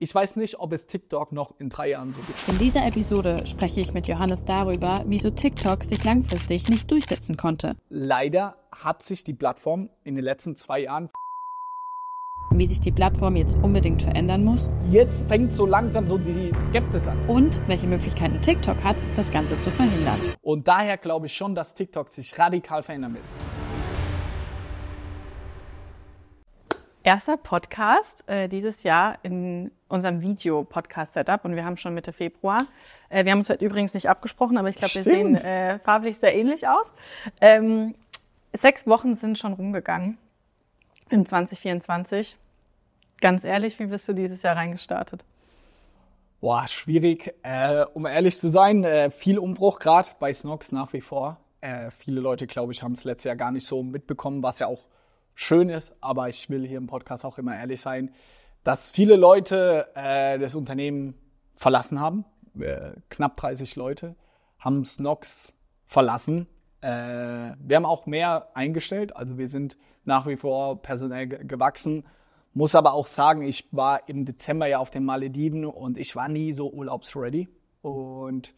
Ich weiß nicht, ob es TikTok noch in drei Jahren so gibt. In dieser Episode spreche ich mit Johannes darüber, wieso TikTok sich langfristig nicht durchsetzen konnte. Leider hat sich die Plattform in den letzten zwei Jahren wie sich die Plattform jetzt unbedingt verändern muss. Jetzt fängt so langsam so die Skepsis an. Und welche Möglichkeiten TikTok hat, das Ganze zu verhindern. Und daher glaube ich schon, dass TikTok sich radikal verändern wird. erster Podcast äh, dieses Jahr in unserem Video-Podcast-Setup und wir haben schon Mitte Februar. Äh, wir haben uns heute übrigens nicht abgesprochen, aber ich glaube, wir sehen äh, farblich sehr ähnlich aus. Ähm, sechs Wochen sind schon rumgegangen in 2024. Ganz ehrlich, wie bist du dieses Jahr reingestartet? Boah, schwierig. Äh, um ehrlich zu sein, äh, viel Umbruch gerade bei Snox nach wie vor. Äh, viele Leute, glaube ich, haben es letztes Jahr gar nicht so mitbekommen, was ja auch schön ist, aber ich will hier im Podcast auch immer ehrlich sein, dass viele Leute äh, das Unternehmen verlassen haben. Äh, knapp 30 Leute haben Snox verlassen. Äh, wir haben auch mehr eingestellt, also wir sind nach wie vor personell gewachsen. Muss aber auch sagen, ich war im Dezember ja auf den Malediven und ich war nie so urlaubsready. Und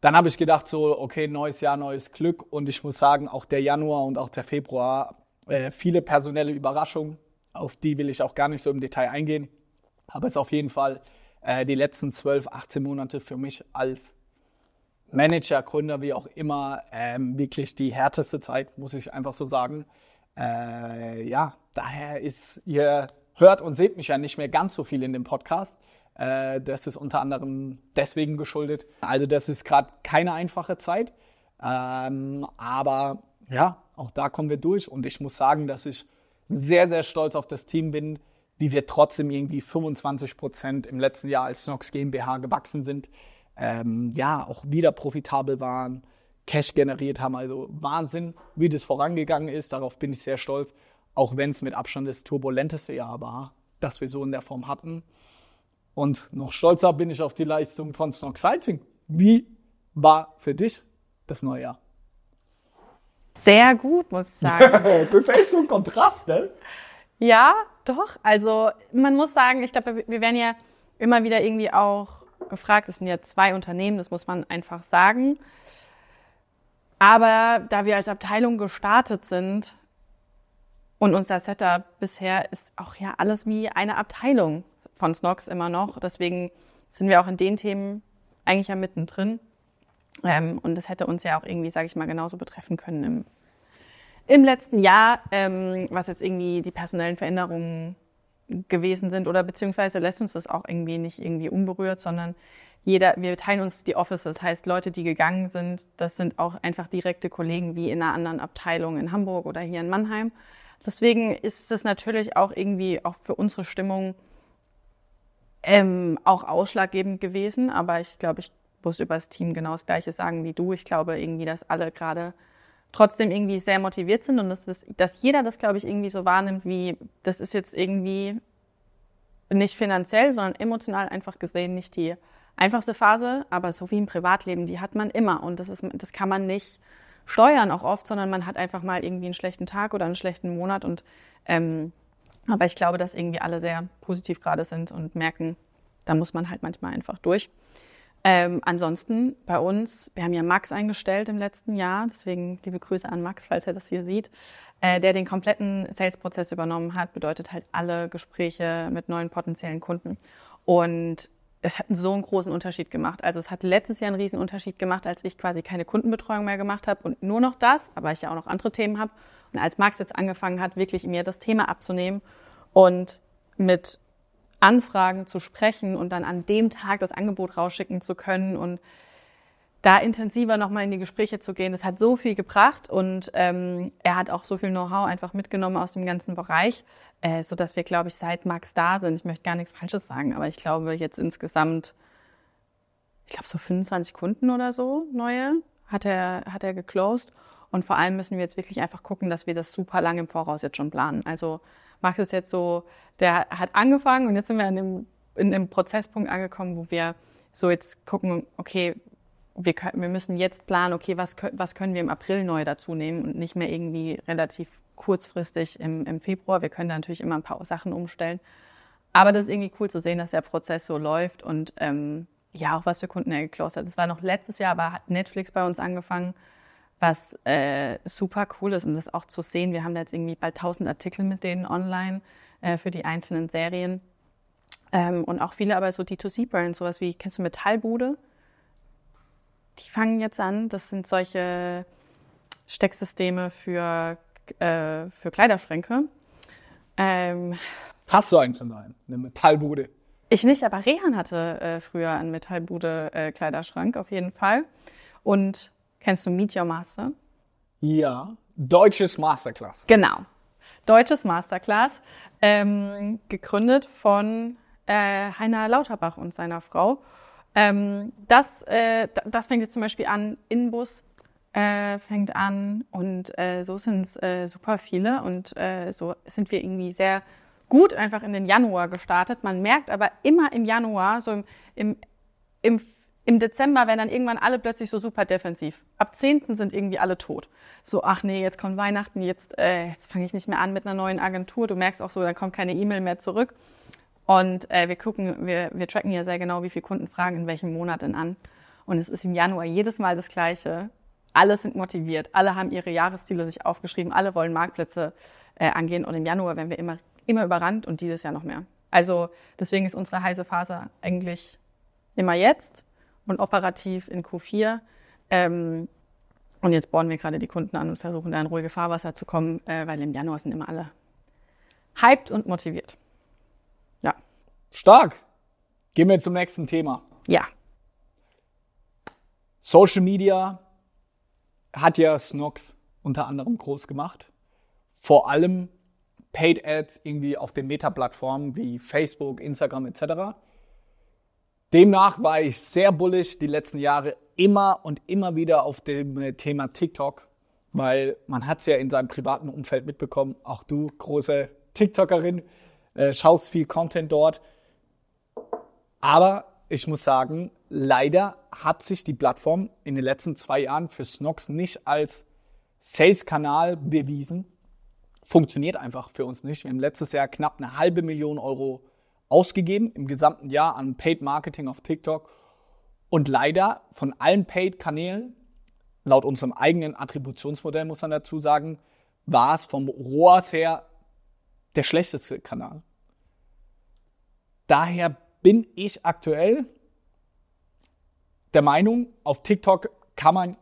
dann habe ich gedacht, so, okay, neues Jahr, neues Glück. Und ich muss sagen, auch der Januar und auch der Februar äh, viele personelle Überraschungen, auf die will ich auch gar nicht so im Detail eingehen. Aber es ist auf jeden Fall äh, die letzten 12, 18 Monate für mich als Manager, Gründer, wie auch immer, ähm, wirklich die härteste Zeit, muss ich einfach so sagen. Äh, ja, daher ist, ihr hört und seht mich ja nicht mehr ganz so viel in dem Podcast. Äh, das ist unter anderem deswegen geschuldet. Also das ist gerade keine einfache Zeit. Ähm, aber ja, auch da kommen wir durch und ich muss sagen, dass ich sehr, sehr stolz auf das Team bin, wie wir trotzdem irgendwie 25 Prozent im letzten Jahr als Snox GmbH gewachsen sind. Ähm, ja, auch wieder profitabel waren, Cash generiert haben. Also Wahnsinn, wie das vorangegangen ist. Darauf bin ich sehr stolz, auch wenn es mit Abstand das turbulenteste Jahr war, das wir so in der Form hatten. Und noch stolzer bin ich auf die Leistung von Snox Sighting. Wie war für dich das neue Jahr? sehr gut, muss ich sagen. das ist echt so ein Kontrast, ne? Ja, doch. Also man muss sagen, ich glaube, wir werden ja immer wieder irgendwie auch gefragt. Es sind ja zwei Unternehmen, das muss man einfach sagen. Aber da wir als Abteilung gestartet sind und unser Setup bisher ist auch ja alles wie eine Abteilung von Snox immer noch. Deswegen sind wir auch in den Themen eigentlich ja mittendrin. Ähm, und das hätte uns ja auch irgendwie, sage ich mal, genauso betreffen können im, im letzten Jahr, ähm, was jetzt irgendwie die personellen Veränderungen gewesen sind oder beziehungsweise lässt uns das auch irgendwie nicht irgendwie unberührt, sondern jeder, wir teilen uns die Offices, heißt Leute, die gegangen sind, das sind auch einfach direkte Kollegen wie in einer anderen Abteilung in Hamburg oder hier in Mannheim. Deswegen ist es natürlich auch irgendwie auch für unsere Stimmung ähm, auch ausschlaggebend gewesen, aber ich glaube, ich muss über das Team genau das Gleiche sagen wie du. Ich glaube irgendwie, dass alle gerade trotzdem irgendwie sehr motiviert sind und dass, das, dass jeder das, glaube ich, irgendwie so wahrnimmt, wie das ist jetzt irgendwie nicht finanziell, sondern emotional einfach gesehen nicht die einfachste Phase, aber so wie im Privatleben, die hat man immer und das, ist, das kann man nicht steuern auch oft, sondern man hat einfach mal irgendwie einen schlechten Tag oder einen schlechten Monat und ähm, aber ich glaube, dass irgendwie alle sehr positiv gerade sind und merken, da muss man halt manchmal einfach durch. Ähm, ansonsten bei uns, wir haben ja Max eingestellt im letzten Jahr, deswegen liebe Grüße an Max, falls er das hier sieht, äh, der den kompletten Sales-Prozess übernommen hat, bedeutet halt alle Gespräche mit neuen potenziellen Kunden. Und es hat so einen großen Unterschied gemacht. Also es hat letztes Jahr einen riesen Unterschied gemacht, als ich quasi keine Kundenbetreuung mehr gemacht habe und nur noch das, aber ich ja auch noch andere Themen habe. Und als Max jetzt angefangen hat, wirklich mir das Thema abzunehmen und mit anfragen, zu sprechen und dann an dem Tag das Angebot rausschicken zu können und da intensiver nochmal in die Gespräche zu gehen, das hat so viel gebracht und ähm, er hat auch so viel Know-how einfach mitgenommen aus dem ganzen Bereich, äh, so dass wir, glaube ich, seit Max da sind. Ich möchte gar nichts Falsches sagen, aber ich glaube jetzt insgesamt, ich glaube so 25 Kunden oder so neue hat er hat er geclosed und vor allem müssen wir jetzt wirklich einfach gucken, dass wir das super lange im Voraus jetzt schon planen. Also Max ist jetzt so, der hat angefangen und jetzt sind wir in dem, in dem Prozesspunkt angekommen, wo wir so jetzt gucken, okay, wir, können, wir müssen jetzt planen, okay, was, was können wir im April neu dazu nehmen und nicht mehr irgendwie relativ kurzfristig im, im Februar. Wir können da natürlich immer ein paar Sachen umstellen. Aber das ist irgendwie cool zu sehen, dass der Prozess so läuft und ähm, ja, auch was für Kunden er geclosed hat. Das war noch letztes Jahr, aber hat Netflix bei uns angefangen was äh, super cool ist, um das auch zu sehen. Wir haben da jetzt irgendwie bald 1000 Artikel mit denen online äh, für die einzelnen Serien. Ähm, und auch viele aber so D2C-Brands, sowas wie, kennst du Metallbude? Die fangen jetzt an. Das sind solche Stecksysteme für, äh, für Kleiderschränke. Ähm, Hast du eigentlich schon einen? Eine Metallbude? Ich nicht, aber Rehan hatte äh, früher einen Metallbude-Kleiderschrank äh, auf jeden Fall. Und Kennst du Meet Your Master? Ja, deutsches Masterclass. Genau, deutsches Masterclass, ähm, gegründet von äh, Heiner Lauterbach und seiner Frau. Ähm, das, äh, das fängt jetzt zum Beispiel an, Inbus äh, fängt an und äh, so sind es äh, super viele und äh, so sind wir irgendwie sehr gut einfach in den Januar gestartet. Man merkt aber immer im Januar, so im, im, im im Dezember werden dann irgendwann alle plötzlich so super defensiv. Ab 10. sind irgendwie alle tot. So, ach nee, jetzt kommt Weihnachten, jetzt, äh, jetzt fange ich nicht mehr an mit einer neuen Agentur. Du merkst auch so, dann kommt keine E-Mail mehr zurück. Und äh, wir gucken, wir, wir tracken ja sehr genau, wie viele Kunden fragen in welchem Monat denn an. Und es ist im Januar jedes Mal das Gleiche. Alle sind motiviert, alle haben ihre Jahresziele sich aufgeschrieben, alle wollen Marktplätze äh, angehen. Und im Januar werden wir immer, immer überrannt und dieses Jahr noch mehr. Also deswegen ist unsere heiße Phase eigentlich immer jetzt und operativ in Q4. Ähm, und jetzt bohren wir gerade die Kunden an und versuchen da in ruhige Fahrwasser zu kommen, äh, weil im Januar sind immer alle hyped und motiviert. Ja. Stark. Gehen wir zum nächsten Thema. Ja. Social Media hat ja Snox unter anderem groß gemacht. Vor allem Paid Ads irgendwie auf den Meta-Plattformen wie Facebook, Instagram etc. Demnach war ich sehr bullish die letzten Jahre immer und immer wieder auf dem äh, Thema TikTok, weil man hat es ja in seinem privaten Umfeld mitbekommen. Auch du, große TikTokerin, äh, schaust viel Content dort. Aber ich muss sagen, leider hat sich die Plattform in den letzten zwei Jahren für Snox nicht als Sales-Kanal bewiesen. Funktioniert einfach für uns nicht. Wir haben letztes Jahr knapp eine halbe Million Euro ausgegeben im gesamten Jahr an Paid Marketing auf TikTok. Und leider von allen Paid-Kanälen, laut unserem eigenen Attributionsmodell muss man dazu sagen, war es vom ROAS her der schlechteste Kanal. Daher bin ich aktuell der Meinung, auf TikTok kann man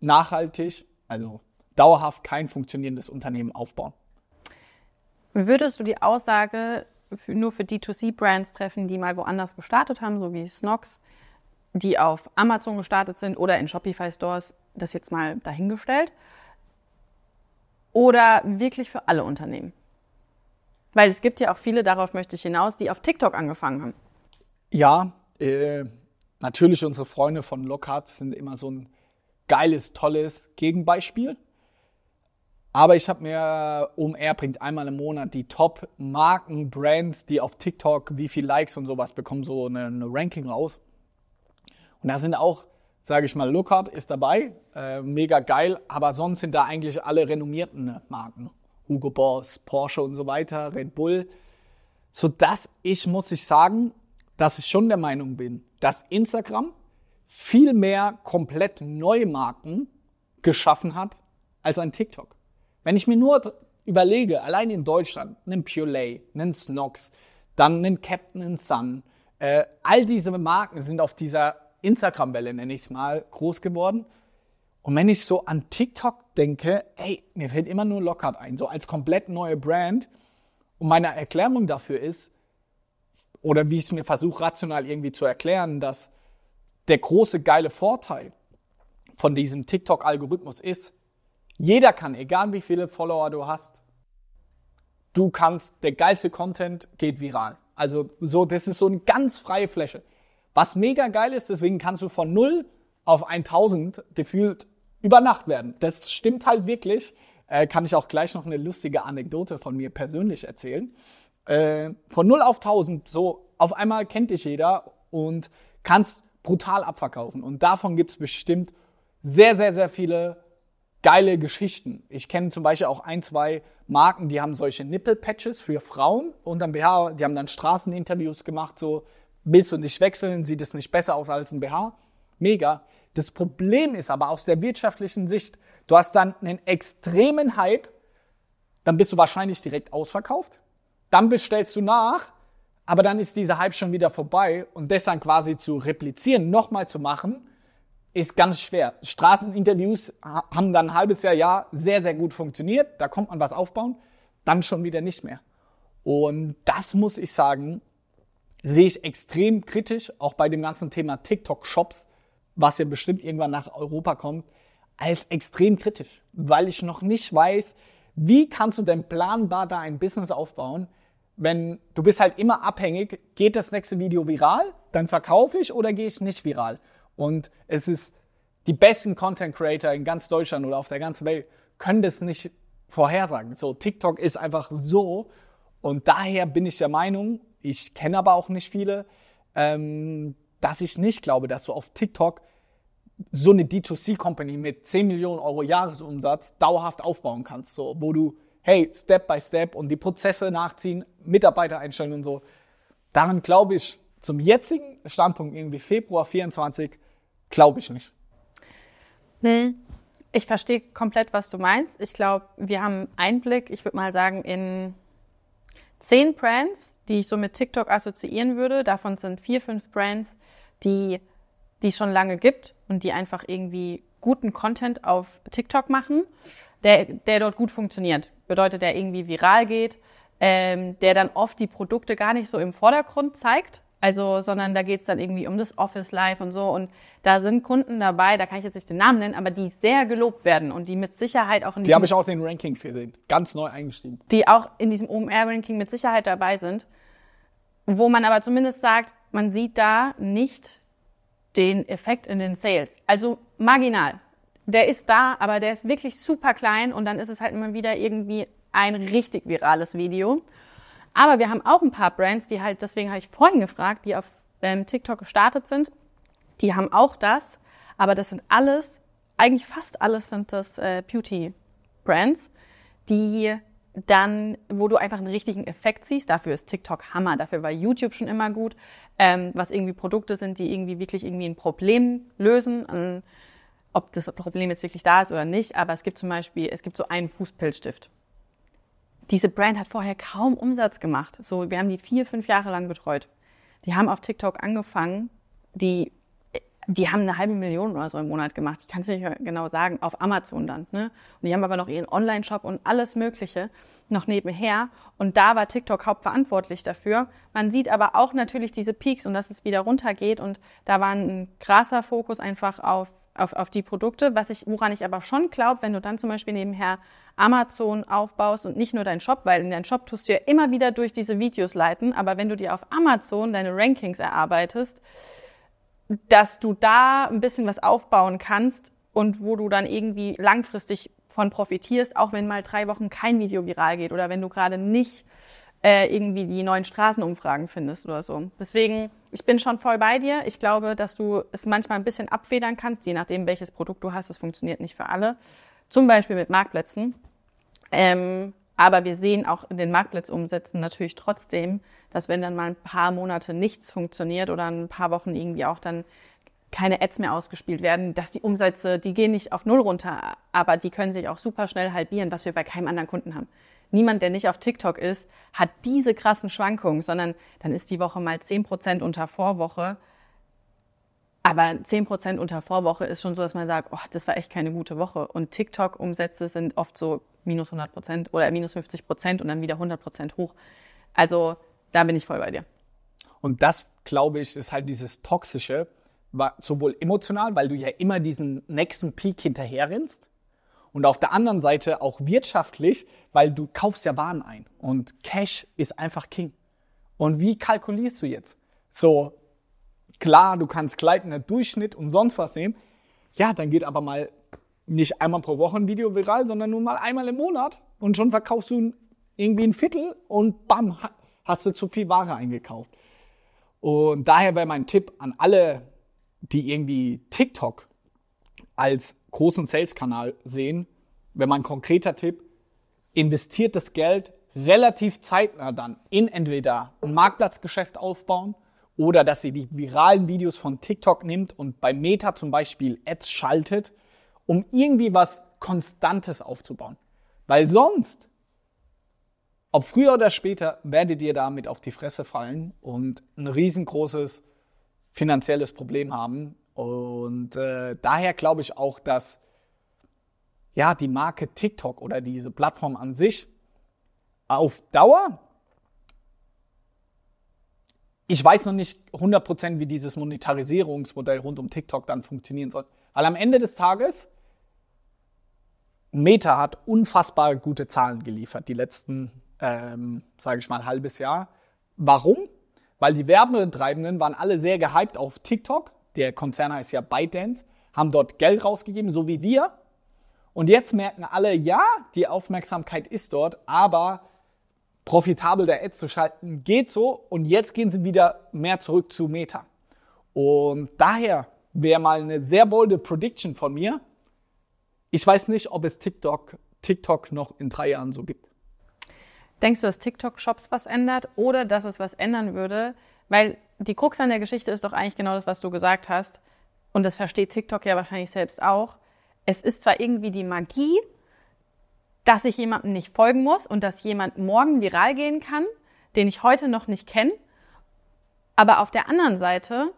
nachhaltig, also dauerhaft kein funktionierendes Unternehmen aufbauen. Würdest du die Aussage für, nur für D2C-Brands treffen, die mal woanders gestartet haben, so wie Snox, die auf Amazon gestartet sind oder in Shopify-Stores, das jetzt mal dahingestellt. Oder wirklich für alle Unternehmen. Weil es gibt ja auch viele, darauf möchte ich hinaus, die auf TikTok angefangen haben. Ja, äh, natürlich unsere Freunde von Lockhart sind immer so ein geiles, tolles Gegenbeispiel. Aber ich habe mir, OMR bringt einmal im Monat die Top-Marken, Brands, die auf TikTok wie viel Likes und sowas bekommen, so eine, eine Ranking raus. Und da sind auch, sage ich mal, Lookup ist dabei, äh, mega geil, aber sonst sind da eigentlich alle renommierten Marken. Hugo Boss, Porsche und so weiter, Red Bull. Sodass ich, muss ich sagen, dass ich schon der Meinung bin, dass Instagram viel mehr komplett neue Marken geschaffen hat als ein TikTok. Wenn ich mir nur überlege, allein in Deutschland, einen Purelay, einen Snox, dann einen Captain and Sun, äh, all diese Marken sind auf dieser Instagram-Welle, nenne ich es mal, groß geworden. Und wenn ich so an TikTok denke, ey, mir fällt immer nur Lockhart ein, so als komplett neue Brand. Und meine Erklärung dafür ist, oder wie ich es mir versuche rational irgendwie zu erklären, dass der große geile Vorteil von diesem TikTok-Algorithmus ist, jeder kann, egal wie viele Follower du hast, du kannst, der geilste Content geht viral. Also so, das ist so eine ganz freie Fläche. Was mega geil ist, deswegen kannst du von 0 auf 1000 gefühlt über Nacht werden. Das stimmt halt wirklich. Äh, kann ich auch gleich noch eine lustige Anekdote von mir persönlich erzählen. Äh, von 0 auf 1000, so auf einmal kennt dich jeder und kannst brutal abverkaufen. Und davon gibt es bestimmt sehr, sehr, sehr viele geile Geschichten. Ich kenne zum Beispiel auch ein, zwei Marken, die haben solche Nipple-Patches für Frauen und dann BH, die haben dann Straßeninterviews gemacht, so, willst du nicht wechseln, sieht es nicht besser aus als ein BH? Mega. Das Problem ist aber aus der wirtschaftlichen Sicht, du hast dann einen extremen Hype, dann bist du wahrscheinlich direkt ausverkauft, dann bestellst du nach, aber dann ist dieser Hype schon wieder vorbei und das dann quasi zu replizieren, nochmal zu machen, ist ganz schwer. Straßeninterviews haben dann ein halbes Jahr, Jahr sehr, sehr gut funktioniert. Da kommt man was aufbauen, dann schon wieder nicht mehr. Und das muss ich sagen, sehe ich extrem kritisch, auch bei dem ganzen Thema TikTok-Shops, was ja bestimmt irgendwann nach Europa kommt, als extrem kritisch, weil ich noch nicht weiß, wie kannst du denn planbar da ein Business aufbauen, wenn du bist halt immer abhängig, geht das nächste Video viral, dann verkaufe ich oder gehe ich nicht viral. Und es ist, die besten Content Creator in ganz Deutschland oder auf der ganzen Welt können das nicht vorhersagen. So, TikTok ist einfach so. Und daher bin ich der Meinung, ich kenne aber auch nicht viele, ähm, dass ich nicht glaube, dass du auf TikTok so eine D2C-Company mit 10 Millionen Euro Jahresumsatz dauerhaft aufbauen kannst, so, wo du, hey, Step by Step und die Prozesse nachziehen, Mitarbeiter einstellen und so. Daran glaube ich zum jetzigen Standpunkt irgendwie Februar 24 Glaube ich nicht. Nee. Ich verstehe komplett, was du meinst. Ich glaube, wir haben Einblick, ich würde mal sagen, in zehn Brands, die ich so mit TikTok assoziieren würde. Davon sind vier, fünf Brands, die, die es schon lange gibt und die einfach irgendwie guten Content auf TikTok machen, der, der dort gut funktioniert. Bedeutet, der irgendwie viral geht, ähm, der dann oft die Produkte gar nicht so im Vordergrund zeigt, also, sondern da geht es dann irgendwie um das Office Life und so. Und da sind Kunden dabei, da kann ich jetzt nicht den Namen nennen, aber die sehr gelobt werden und die mit Sicherheit auch in diesem. Die habe ich auch in den Rankings gesehen, ganz neu eingestiegen. Die auch in diesem OMR-Ranking mit Sicherheit dabei sind. Wo man aber zumindest sagt, man sieht da nicht den Effekt in den Sales. Also marginal. Der ist da, aber der ist wirklich super klein und dann ist es halt immer wieder irgendwie ein richtig virales Video. Aber wir haben auch ein paar Brands, die halt, deswegen habe ich vorhin gefragt, die auf ähm, TikTok gestartet sind. Die haben auch das, aber das sind alles, eigentlich fast alles sind das äh, Beauty-Brands, die dann, wo du einfach einen richtigen Effekt siehst. Dafür ist TikTok Hammer, dafür war YouTube schon immer gut, ähm, was irgendwie Produkte sind, die irgendwie wirklich irgendwie ein Problem lösen. Und ähm, ob das Problem jetzt wirklich da ist oder nicht, aber es gibt zum Beispiel, es gibt so einen Fußpilzstift diese Brand hat vorher kaum Umsatz gemacht. So, wir haben die vier, fünf Jahre lang betreut. Die haben auf TikTok angefangen, die, die haben eine halbe Million oder so im Monat gemacht. Ich kann es nicht genau sagen, auf Amazon dann. Ne? Und die haben aber noch ihren Online-Shop und alles Mögliche noch nebenher. Und da war TikTok hauptverantwortlich dafür. Man sieht aber auch natürlich diese Peaks und dass es wieder runtergeht. Und da war ein krasser Fokus einfach auf auf, auf die Produkte. Was ich, woran ich aber schon glaube, wenn du dann zum Beispiel nebenher Amazon aufbaust und nicht nur deinen Shop, weil in deinen Shop tust du ja immer wieder durch diese Videos leiten, aber wenn du dir auf Amazon deine Rankings erarbeitest, dass du da ein bisschen was aufbauen kannst und wo du dann irgendwie langfristig von profitierst, auch wenn mal drei Wochen kein Video viral geht oder wenn du gerade nicht äh, irgendwie die neuen Straßenumfragen findest oder so. Deswegen, ich bin schon voll bei dir. Ich glaube, dass du es manchmal ein bisschen abfedern kannst, je nachdem, welches Produkt du hast. Das funktioniert nicht für alle. Zum Beispiel mit Marktplätzen. Ähm, aber wir sehen auch in den Marktplatzumsätzen natürlich trotzdem, dass wenn dann mal ein paar Monate nichts funktioniert oder ein paar Wochen irgendwie auch dann keine Ads mehr ausgespielt werden, dass die Umsätze, die gehen nicht auf Null runter, aber die können sich auch super schnell halbieren, was wir bei keinem anderen Kunden haben niemand, der nicht auf TikTok ist, hat diese krassen Schwankungen, sondern dann ist die Woche mal 10% unter Vorwoche. Aber 10% unter Vorwoche ist schon so, dass man sagt, oh, das war echt keine gute Woche. Und TikTok-Umsätze sind oft so minus 100% oder minus 50% und dann wieder 100% hoch. Also da bin ich voll bei dir. Und das, glaube ich, ist halt dieses Toxische, sowohl emotional, weil du ja immer diesen nächsten Peak hinterherrennst, und auf der anderen Seite auch wirtschaftlich, weil du kaufst ja Waren ein und Cash ist einfach King. Und wie kalkulierst du jetzt? So, klar, du kannst gleitender Durchschnitt und sonst was nehmen. Ja, dann geht aber mal nicht einmal pro Woche ein Video viral, sondern nur mal einmal im Monat und schon verkaufst du irgendwie ein Viertel und bam, hast du zu viel Ware eingekauft. Und daher wäre mein Tipp an alle, die irgendwie TikTok als großen Sales-Kanal sehen, wenn man konkreter Tipp, investiert das Geld relativ zeitnah dann in entweder ein Marktplatzgeschäft aufbauen oder dass ihr die viralen Videos von TikTok nimmt und bei Meta zum Beispiel Ads schaltet, um irgendwie was Konstantes aufzubauen. Weil sonst, ob früher oder später, werdet ihr damit auf die Fresse fallen und ein riesengroßes finanzielles Problem haben, und äh, daher glaube ich auch, dass ja die Marke TikTok oder diese Plattform an sich auf Dauer, ich weiß noch nicht 100%, wie dieses Monetarisierungsmodell rund um TikTok dann funktionieren soll. Weil am Ende des Tages, Meta hat unfassbar gute Zahlen geliefert, die letzten, ähm, sage ich mal, halbes Jahr. Warum? Weil die Werbetreibenden waren alle sehr gehypt auf TikTok der Konzern heißt ja ByteDance, haben dort Geld rausgegeben, so wie wir. Und jetzt merken alle, ja, die Aufmerksamkeit ist dort, aber profitabel der Ads zu schalten geht so. Und jetzt gehen sie wieder mehr zurück zu Meta. Und daher wäre mal eine sehr bolde Prediction von mir. Ich weiß nicht, ob es TikTok, TikTok noch in drei Jahren so gibt. Denkst du, dass TikTok-Shops was ändert oder dass es was ändern würde? Weil die Krux an der Geschichte ist doch eigentlich genau das, was du gesagt hast. Und das versteht TikTok ja wahrscheinlich selbst auch. Es ist zwar irgendwie die Magie, dass ich jemandem nicht folgen muss und dass jemand morgen viral gehen kann, den ich heute noch nicht kenne. Aber auf der anderen Seite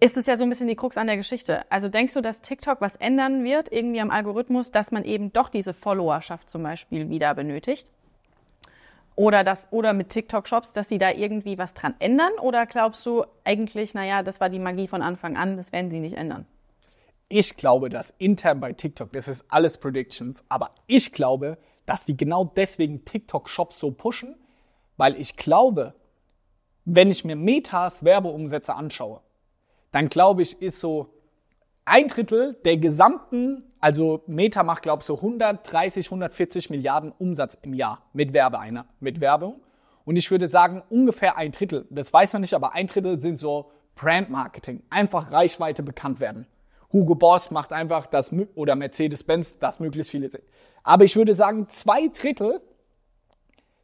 ist es ja so ein bisschen die Krux an der Geschichte. Also denkst du, dass TikTok was ändern wird, irgendwie am Algorithmus, dass man eben doch diese Followerschaft zum Beispiel wieder benötigt? oder das oder mit TikTok Shops, dass sie da irgendwie was dran ändern oder glaubst du eigentlich, naja, das war die Magie von Anfang an, das werden sie nicht ändern? Ich glaube, dass intern bei TikTok, das ist alles Predictions, aber ich glaube, dass die genau deswegen TikTok Shops so pushen, weil ich glaube, wenn ich mir Metas Werbeumsätze anschaue, dann glaube ich, ist so ein Drittel der gesamten, also Meta macht, glaube ich, so 130, 140 Milliarden Umsatz im Jahr mit, Werbeeiner mit Werbung. Und ich würde sagen, ungefähr ein Drittel, das weiß man nicht, aber ein Drittel sind so Brand Marketing, einfach Reichweite bekannt werden. Hugo Boss macht einfach das, oder Mercedes-Benz, das möglichst viele sehen. Aber ich würde sagen, zwei Drittel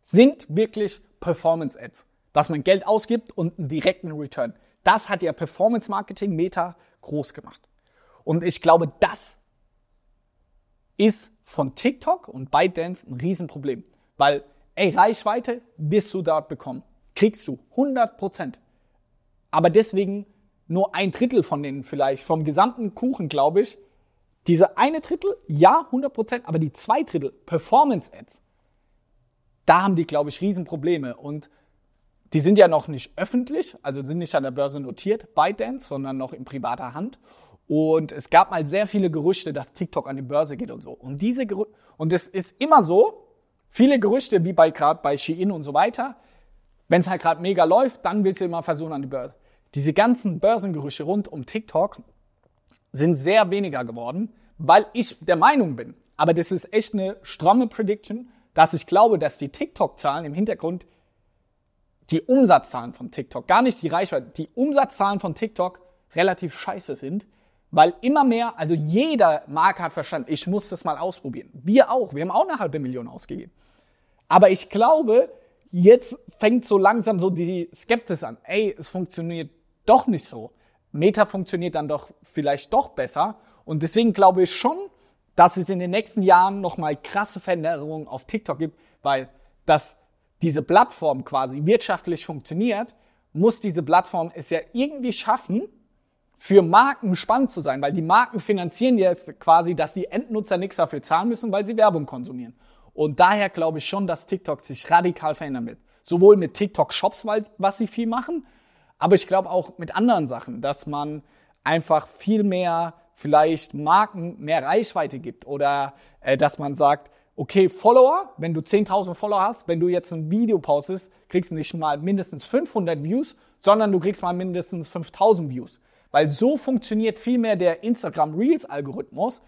sind wirklich Performance-Ads, dass man Geld ausgibt und einen direkten Return. Das hat ja Performance-Marketing Meta groß gemacht. Und ich glaube, das ist von TikTok und ByteDance ein Riesenproblem. Weil, ey, Reichweite wirst du dort bekommen. Kriegst du 100 Prozent. Aber deswegen nur ein Drittel von denen vielleicht, vom gesamten Kuchen, glaube ich. Diese eine Drittel, ja, 100 Prozent, aber die zwei Drittel, Performance-Ads, da haben die, glaube ich, Riesenprobleme. Und die sind ja noch nicht öffentlich, also sind nicht an der Börse notiert, ByteDance, sondern noch in privater Hand. Und es gab mal sehr viele Gerüchte, dass TikTok an die Börse geht und so. Und diese Gerü und es ist immer so, viele Gerüchte wie bei gerade bei Shein und so weiter. Wenn es halt gerade mega läuft, dann willst du immer versuchen an die Börse. Diese ganzen Börsengerüchte rund um TikTok sind sehr weniger geworden, weil ich der Meinung bin. Aber das ist echt eine stramme Prediction, dass ich glaube, dass die TikTok-Zahlen im Hintergrund die Umsatzzahlen von TikTok, gar nicht die Reichweite, die Umsatzzahlen von TikTok relativ scheiße sind weil immer mehr, also jeder Marke hat verstanden, ich muss das mal ausprobieren. Wir auch, wir haben auch eine halbe Million ausgegeben. Aber ich glaube, jetzt fängt so langsam so die Skepsis an. Ey, es funktioniert doch nicht so. Meta funktioniert dann doch vielleicht doch besser. Und deswegen glaube ich schon, dass es in den nächsten Jahren nochmal krasse Veränderungen auf TikTok gibt, weil dass diese Plattform quasi wirtschaftlich funktioniert, muss diese Plattform es ja irgendwie schaffen, für Marken spannend zu sein, weil die Marken finanzieren jetzt quasi, dass die Endnutzer nichts dafür zahlen müssen, weil sie Werbung konsumieren. Und daher glaube ich schon, dass TikTok sich radikal verändern wird. Sowohl mit TikTok-Shops, was sie viel machen, aber ich glaube auch mit anderen Sachen, dass man einfach viel mehr vielleicht Marken mehr Reichweite gibt oder äh, dass man sagt, okay, Follower, wenn du 10.000 Follower hast, wenn du jetzt ein Video postest, kriegst du nicht mal mindestens 500 Views, sondern du kriegst mal mindestens 5.000 Views. Weil so funktioniert vielmehr der Instagram Reels Algorithmus,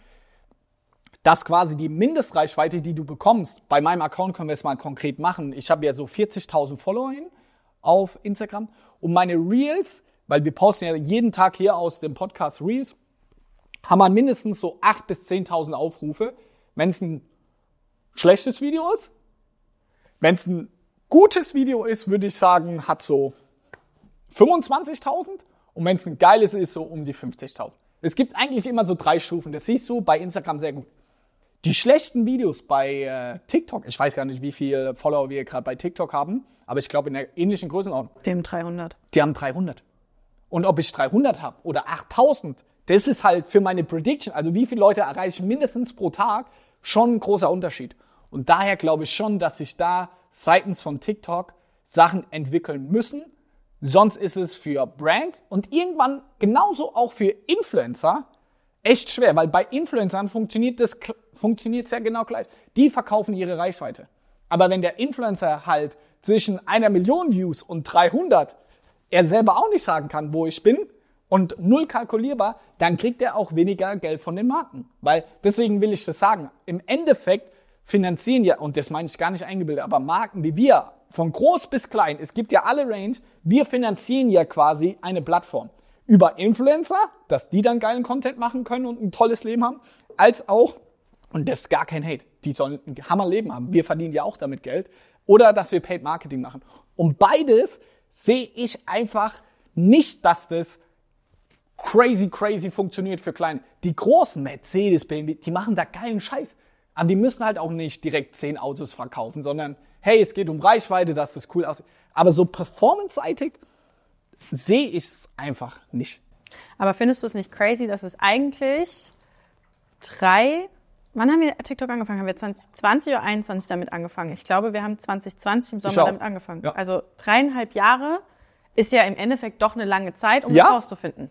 dass quasi die Mindestreichweite, die du bekommst, bei meinem Account können wir es mal konkret machen. Ich habe ja so 40.000 Follower hin auf Instagram und meine Reels, weil wir posten ja jeden Tag hier aus dem Podcast Reels, haben wir mindestens so 8.000 bis 10.000 Aufrufe. Wenn es ein schlechtes Video ist, wenn es ein gutes Video ist, würde ich sagen, hat so 25.000. Und wenn es ein geiles ist, so um die 50.000. Es gibt eigentlich immer so drei Stufen. Das siehst du bei Instagram sehr gut. Die schlechten Videos bei äh, TikTok, ich weiß gar nicht, wie viele Follower wir gerade bei TikTok haben, aber ich glaube in der ähnlichen Größenordnung. Die haben 300. Die haben 300. Und ob ich 300 habe oder 8000, das ist halt für meine Prediction, also wie viele Leute erreiche ich mindestens pro Tag, schon ein großer Unterschied. Und daher glaube ich schon, dass sich da seitens von TikTok Sachen entwickeln müssen sonst ist es für Brands und irgendwann genauso auch für Influencer echt schwer, weil bei Influencern funktioniert das funktioniert sehr genau gleich. Die verkaufen ihre Reichweite. Aber wenn der Influencer halt zwischen einer Million Views und 300 er selber auch nicht sagen kann, wo ich bin und null kalkulierbar, dann kriegt er auch weniger Geld von den Marken. Weil deswegen will ich das sagen. Im Endeffekt finanzieren ja, und das meine ich gar nicht eingebildet, aber Marken wie wir von groß bis klein, es gibt ja alle Range, wir finanzieren ja quasi eine Plattform. Über Influencer, dass die dann geilen Content machen können und ein tolles Leben haben, als auch, und das ist gar kein Hate, die sollen ein Hammerleben haben. Wir verdienen ja auch damit Geld. Oder dass wir Paid Marketing machen. Und beides sehe ich einfach nicht, dass das crazy, crazy funktioniert für Kleine. Die großen Mercedes, BMW, die machen da geilen Scheiß. Aber die müssen halt auch nicht direkt zehn Autos verkaufen, sondern hey, es geht um Reichweite, dass das cool aussieht. Aber so performance-seitig sehe ich es einfach nicht. Aber findest du es nicht crazy, dass es eigentlich drei, wann haben wir TikTok angefangen? Haben wir 2020 oder 21 damit angefangen? Ich glaube, wir haben 2020 im Sommer damit angefangen. Ja. Also dreieinhalb Jahre ist ja im Endeffekt doch eine lange Zeit, um ja. es rauszufinden.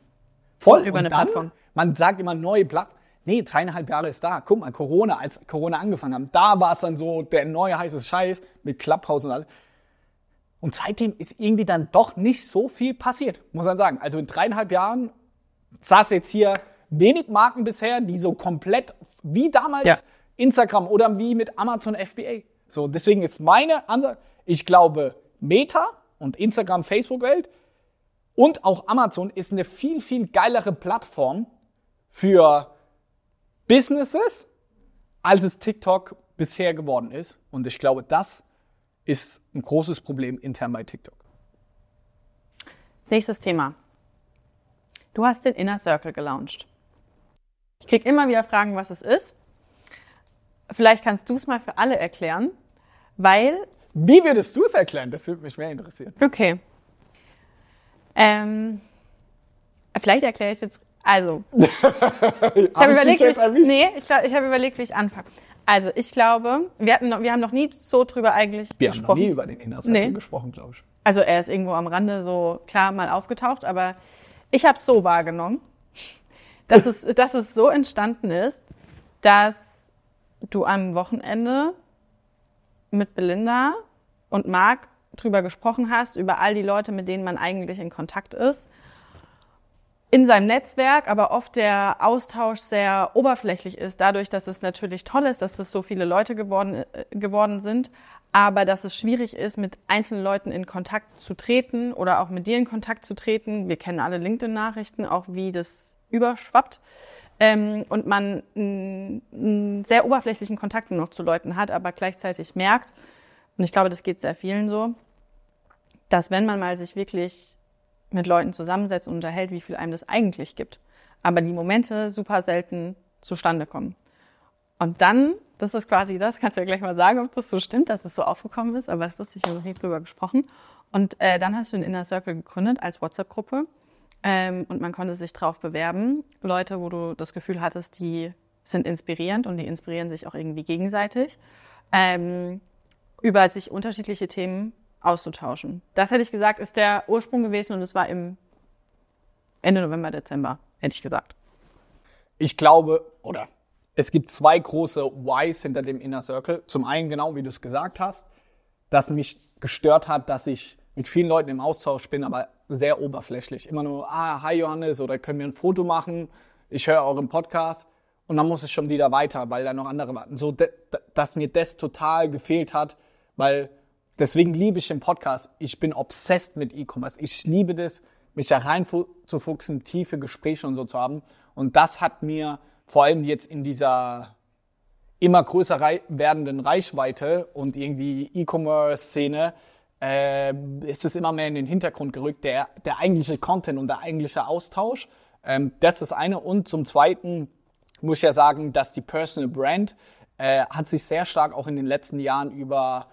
Voll. Über Und eine dann, Plattform. Man sagt immer neue Plattformen. Nee, dreieinhalb Jahre ist da. Guck mal, Corona, als Corona angefangen haben, da war es dann so der neue heiße Scheiß mit Clubhouse und alles. Und seitdem ist irgendwie dann doch nicht so viel passiert, muss man sagen. Also in dreieinhalb Jahren saß jetzt hier wenig Marken bisher, die so komplett wie damals ja. Instagram oder wie mit Amazon FBA. So, deswegen ist meine Ansage, ich glaube, Meta und Instagram, Facebook-Welt und auch Amazon ist eine viel, viel geilere Plattform für Businesses, als es TikTok bisher geworden ist. Und ich glaube, das ist ein großes Problem intern bei TikTok. Nächstes Thema. Du hast den Inner Circle gelauncht. Ich kriege immer wieder Fragen, was es ist. Vielleicht kannst du es mal für alle erklären, weil. Wie würdest du es erklären? Das würde mich mehr interessieren. Okay. Ähm, vielleicht erkläre ich es jetzt also, ich habe überlegt, ich nee, ich, ich habe überlegt, wie ich anfange. Also, ich glaube, wir, hatten noch, wir haben noch nie so drüber eigentlich wir gesprochen. Wir haben noch nie über den Inner Circle nee. gesprochen, glaube ich. Also, er ist irgendwo am Rande so klar mal aufgetaucht, aber ich habe es so wahrgenommen, dass es, dass es so entstanden ist, dass du am Wochenende mit Belinda und Marc drüber gesprochen hast, über all die Leute, mit denen man eigentlich in Kontakt ist in seinem Netzwerk, aber oft der Austausch sehr oberflächlich ist, dadurch, dass es natürlich toll ist, dass es so viele Leute geworden, äh, geworden sind, aber dass es schwierig ist, mit einzelnen Leuten in Kontakt zu treten oder auch mit dir in Kontakt zu treten. Wir kennen alle LinkedIn-Nachrichten, auch wie das überschwappt. Ähm, und man einen sehr oberflächlichen Kontakt nur noch zu Leuten hat, aber gleichzeitig merkt, und ich glaube, das geht sehr vielen so, dass wenn man mal sich wirklich mit Leuten zusammensetzt und unterhält, wie viel einem das eigentlich gibt. Aber die Momente super selten zustande kommen. Und dann, das ist quasi das, kannst du ja gleich mal sagen, ob das so stimmt, dass es so aufgekommen ist, aber es ist lustig, ich habe noch nie drüber gesprochen. Und äh, dann hast du den Inner Circle gegründet als WhatsApp-Gruppe ähm, und man konnte sich drauf bewerben. Leute, wo du das Gefühl hattest, die sind inspirierend und die inspirieren sich auch irgendwie gegenseitig. Ähm, über sich unterschiedliche Themen auszutauschen. Das hätte ich gesagt, ist der Ursprung gewesen und es war im Ende November, Dezember, hätte ich gesagt. Ich glaube, oder es gibt zwei große Whys hinter dem Inner Circle. Zum einen, genau wie du es gesagt hast, dass mich gestört hat, dass ich mit vielen Leuten im Austausch bin, aber sehr oberflächlich. Immer nur, ah, hi Johannes, oder können wir ein Foto machen? Ich höre euren Podcast. Und dann muss ich schon wieder weiter, weil da noch andere warten. So, dass mir das total gefehlt hat, weil deswegen liebe ich den Podcast. Ich bin obsessed mit E-Commerce. Ich liebe das, mich da reinzufuchsen, tiefe Gespräche und so zu haben. Und das hat mir vor allem jetzt in dieser immer größer werdenden Reichweite und irgendwie E-Commerce-Szene äh, ist es immer mehr in den Hintergrund gerückt, der, der eigentliche Content und der eigentliche Austausch. Ähm, das ist eine. Und zum Zweiten muss ich ja sagen, dass die Personal Brand äh, hat sich sehr stark auch in den letzten Jahren über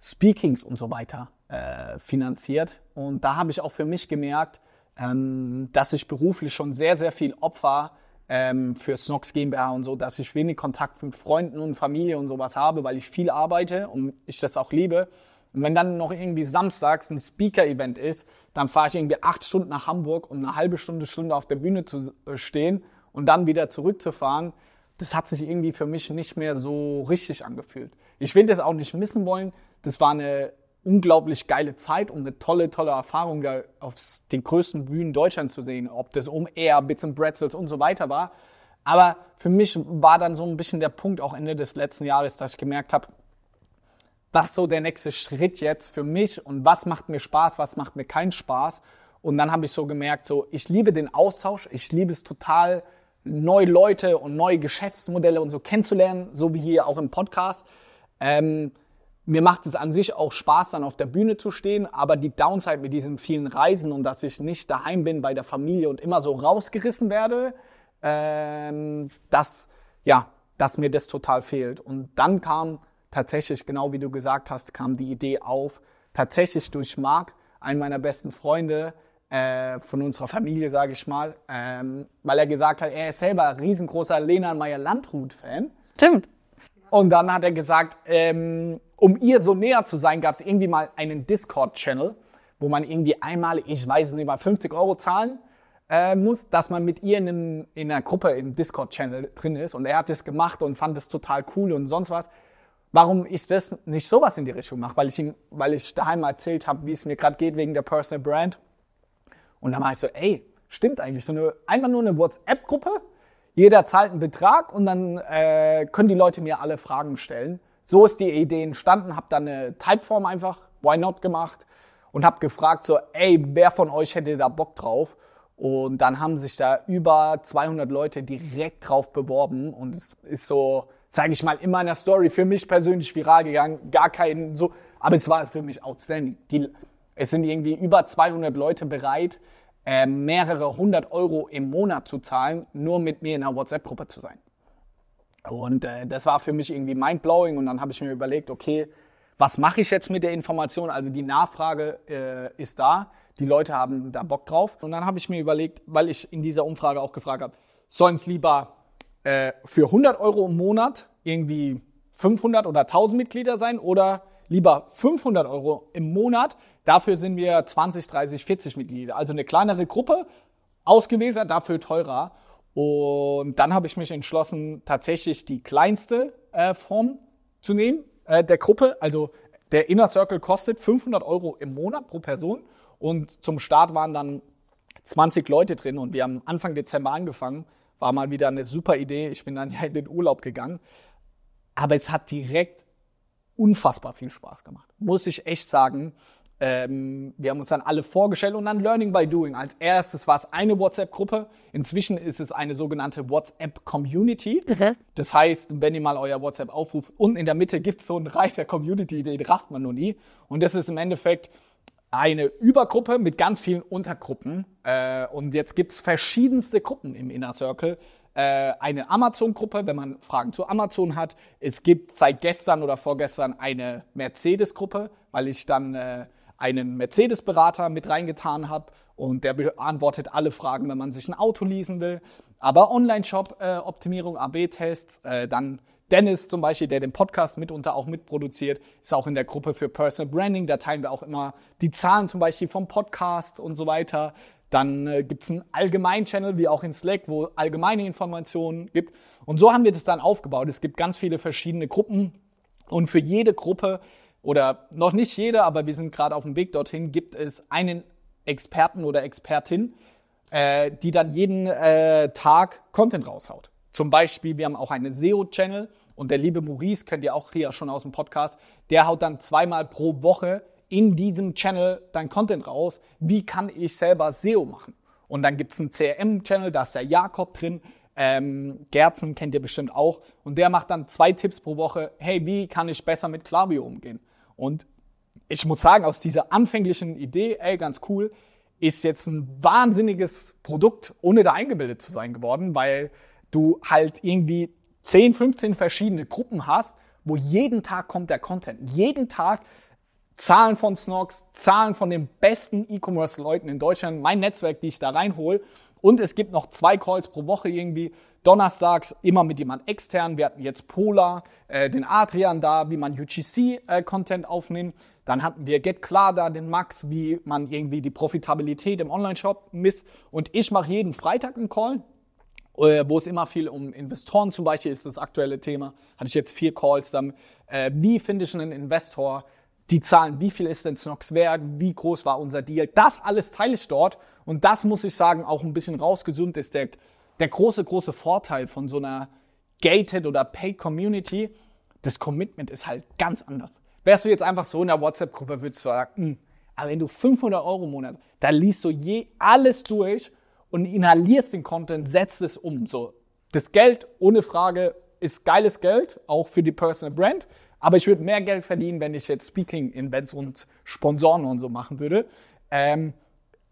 Speakings und so weiter äh, finanziert. Und da habe ich auch für mich gemerkt, ähm, dass ich beruflich schon sehr, sehr viel Opfer ähm, für Snox GmbH und so, dass ich wenig Kontakt mit Freunden und Familie und sowas habe, weil ich viel arbeite und ich das auch liebe. Und wenn dann noch irgendwie samstags ein Speaker-Event ist, dann fahre ich irgendwie acht Stunden nach Hamburg, um eine halbe Stunde, Stunde auf der Bühne zu äh, stehen und dann wieder zurückzufahren. Das hat sich irgendwie für mich nicht mehr so richtig angefühlt. Ich will das auch nicht missen wollen. Das war eine unglaublich geile Zeit und eine tolle, tolle Erfahrung, da auf den größten Bühnen Deutschlands zu sehen, ob das um Air, Bits and Bretzels und so weiter war. Aber für mich war dann so ein bisschen der Punkt auch Ende des letzten Jahres, dass ich gemerkt habe, was so der nächste Schritt jetzt für mich und was macht mir Spaß, was macht mir keinen Spaß. Und dann habe ich so gemerkt, so ich liebe den Austausch, ich liebe es total, neue Leute und neue Geschäftsmodelle und so kennenzulernen, so wie hier auch im Podcast. Ähm, mir macht es an sich auch Spaß, dann auf der Bühne zu stehen, aber die Downside mit diesen vielen Reisen und dass ich nicht daheim bin bei der Familie und immer so rausgerissen werde, ähm, das, ja, dass mir das total fehlt. Und dann kam tatsächlich, genau wie du gesagt hast, kam die Idee auf, tatsächlich durch Marc, einen meiner besten Freunde, äh, von unserer Familie, sage ich mal, ähm, weil er gesagt hat, er ist selber riesengroßer Lena Meyer Landrut-Fan. Stimmt. Und dann hat er gesagt, ähm, um ihr so näher zu sein, gab es irgendwie mal einen Discord-Channel, wo man irgendwie einmal, ich weiß nicht mal, 50 Euro zahlen äh, muss, dass man mit ihr in, einem, in einer Gruppe im Discord-Channel drin ist. Und er hat das gemacht und fand es total cool und sonst was. Warum ich das nicht sowas in die Richtung mache, weil ich, ihm, weil ich daheim erzählt habe, wie es mir gerade geht wegen der Personal Brand. Und dann war ich so, ey, stimmt eigentlich, so eine, einfach nur eine WhatsApp-Gruppe jeder zahlt einen Betrag und dann äh, können die Leute mir alle Fragen stellen. So ist die Idee entstanden, habe dann eine Typeform einfach, why not gemacht und habe gefragt so, ey, wer von euch hätte da Bock drauf? Und dann haben sich da über 200 Leute direkt drauf beworben und es ist so, sage ich mal, in meiner Story für mich persönlich viral gegangen. Gar keinen so, aber es war für mich outstanding. Die, es sind irgendwie über 200 Leute bereit, äh, mehrere hundert Euro im Monat zu zahlen, nur mit mir in einer WhatsApp-Gruppe zu sein. Und äh, das war für mich irgendwie mindblowing und dann habe ich mir überlegt, okay, was mache ich jetzt mit der Information? Also die Nachfrage äh, ist da, die Leute haben da Bock drauf. Und dann habe ich mir überlegt, weil ich in dieser Umfrage auch gefragt habe, sollen es lieber äh, für 100 Euro im Monat irgendwie 500 oder 1000 Mitglieder sein oder lieber 500 Euro im Monat. Dafür sind wir 20, 30, 40 Mitglieder. Also eine kleinere Gruppe, ausgewählter, dafür teurer. Und dann habe ich mich entschlossen, tatsächlich die kleinste äh, Form zu nehmen äh, der Gruppe. Also der Inner Circle kostet 500 Euro im Monat pro Person. Und zum Start waren dann 20 Leute drin und wir haben Anfang Dezember angefangen. War mal wieder eine super Idee. Ich bin dann ja in den Urlaub gegangen. Aber es hat direkt unfassbar viel Spaß gemacht. Muss ich echt sagen. Ähm, wir haben uns dann alle vorgestellt und dann Learning by Doing. Als erstes war es eine WhatsApp-Gruppe. Inzwischen ist es eine sogenannte WhatsApp-Community. Das heißt, wenn ihr mal euer WhatsApp aufruft, unten in der Mitte gibt es so einen Reich der Community, den rafft man noch nie. Und das ist im Endeffekt eine Übergruppe mit ganz vielen Untergruppen. Äh, und jetzt gibt es verschiedenste Gruppen im Inner Circle, äh, eine Amazon-Gruppe, wenn man Fragen zu Amazon hat. Es gibt seit gestern oder vorgestern eine Mercedes-Gruppe, weil ich dann äh, einen Mercedes-Berater mit reingetan habe und der beantwortet alle Fragen, wenn man sich ein Auto leasen will. Aber Online-Shop-Optimierung, AB-Tests, äh, dann Dennis zum Beispiel, der den Podcast mitunter auch mitproduziert, ist auch in der Gruppe für Personal Branding. Da teilen wir auch immer die Zahlen zum Beispiel vom Podcast und so weiter. Dann äh, gibt es einen allgemein Channel, wie auch in Slack, wo allgemeine Informationen gibt. Und so haben wir das dann aufgebaut. Es gibt ganz viele verschiedene Gruppen und für jede Gruppe oder noch nicht jede, aber wir sind gerade auf dem Weg dorthin, gibt es einen Experten oder Expertin, äh, die dann jeden äh, Tag Content raushaut. Zum Beispiel, wir haben auch einen SEO-Channel und der liebe Maurice, kennt ihr auch hier schon aus dem Podcast, der haut dann zweimal pro Woche in diesem Channel dein Content raus, wie kann ich selber SEO machen. Und dann gibt es einen CRM-Channel, da ist der Jakob drin, ähm, Gerzen kennt ihr bestimmt auch. Und der macht dann zwei Tipps pro Woche, hey, wie kann ich besser mit Klaviyo umgehen? Und ich muss sagen, aus dieser anfänglichen Idee, ey, ganz cool, ist jetzt ein wahnsinniges Produkt, ohne da eingebildet zu sein geworden, weil du halt irgendwie 10, 15 verschiedene Gruppen hast, wo jeden Tag kommt der Content. Jeden Tag Zahlen von Snox, Zahlen von den besten E-Commerce-Leuten in Deutschland, mein Netzwerk, die ich da reinhole. Und es gibt noch zwei Calls pro Woche irgendwie. Donnerstags immer mit jemand extern. Wir hatten jetzt Pola, äh, den Adrian da, wie man UGC-Content äh, aufnimmt. Dann hatten wir Get Klar da, den Max, wie man irgendwie die Profitabilität im Online-Shop misst. Und ich mache jeden Freitag einen Call, äh, wo es immer viel um Investoren zum Beispiel ist das aktuelle Thema. Hatte ich jetzt vier Calls dann. Äh, wie finde ich einen Investor? die Zahlen, wie viel ist denn Snox wert, wie groß war unser Deal, das alles teile ich dort und das muss ich sagen, auch ein bisschen rausgesummt ist der, der große, große Vorteil von so einer gated oder paid Community, das Commitment ist halt ganz anders. Wärst du jetzt einfach so in der WhatsApp-Gruppe, würdest du sagen, hm, aber wenn du 500 Euro im Monat, da liest du je alles durch und inhalierst den Content, setzt es um. So, das Geld ohne Frage ist geiles Geld, auch für die Personal Brand. Aber ich würde mehr Geld verdienen, wenn ich jetzt Speaking-Events und Sponsoren und so machen würde. Ähm,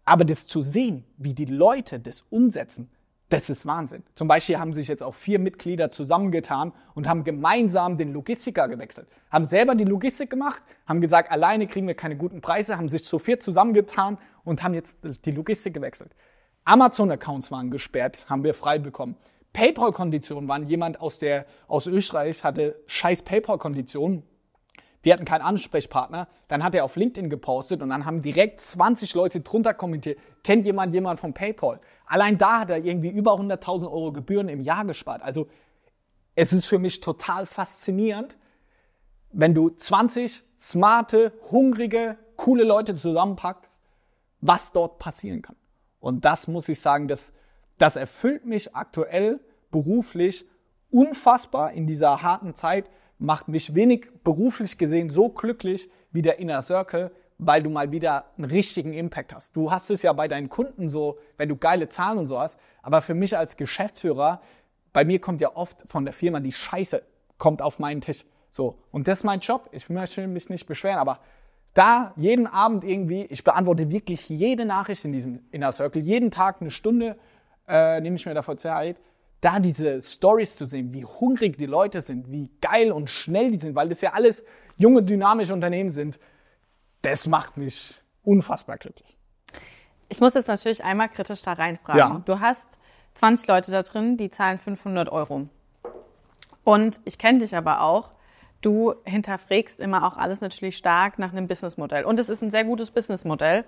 aber das zu sehen, wie die Leute das umsetzen, das ist Wahnsinn. Zum Beispiel haben sich jetzt auch vier Mitglieder zusammengetan und haben gemeinsam den Logistiker gewechselt. Haben selber die Logistik gemacht, haben gesagt, alleine kriegen wir keine guten Preise, haben sich zu vier zusammengetan und haben jetzt die Logistik gewechselt. Amazon-Accounts waren gesperrt, haben wir frei bekommen. PayPal-Konditionen waren. Jemand aus, der, aus Österreich hatte scheiß PayPal-Konditionen. Wir hatten keinen Ansprechpartner. Dann hat er auf LinkedIn gepostet und dann haben direkt 20 Leute drunter kommentiert. Kennt jemand jemand von PayPal? Allein da hat er irgendwie über 100.000 Euro Gebühren im Jahr gespart. Also es ist für mich total faszinierend, wenn du 20 smarte, hungrige, coole Leute zusammenpackst, was dort passieren kann. Und das muss ich sagen, das das erfüllt mich aktuell beruflich unfassbar in dieser harten Zeit, macht mich wenig beruflich gesehen so glücklich wie der Inner Circle, weil du mal wieder einen richtigen Impact hast. Du hast es ja bei deinen Kunden so, wenn du geile Zahlen und so hast, aber für mich als Geschäftsführer, bei mir kommt ja oft von der Firma die Scheiße kommt auf meinen Tisch. So, und das ist mein Job. Ich möchte mich nicht beschweren, aber da jeden Abend irgendwie, ich beantworte wirklich jede Nachricht in diesem Inner Circle, jeden Tag eine Stunde äh, nehme ich mir davor Zeit, da diese Stories zu sehen, wie hungrig die Leute sind, wie geil und schnell die sind, weil das ja alles junge, dynamische Unternehmen sind, das macht mich unfassbar glücklich. Ich muss jetzt natürlich einmal kritisch da reinfragen. Ja. Du hast 20 Leute da drin, die zahlen 500 Euro. Und ich kenne dich aber auch. Du hinterfragst immer auch alles natürlich stark nach einem Businessmodell. Und es ist ein sehr gutes Businessmodell.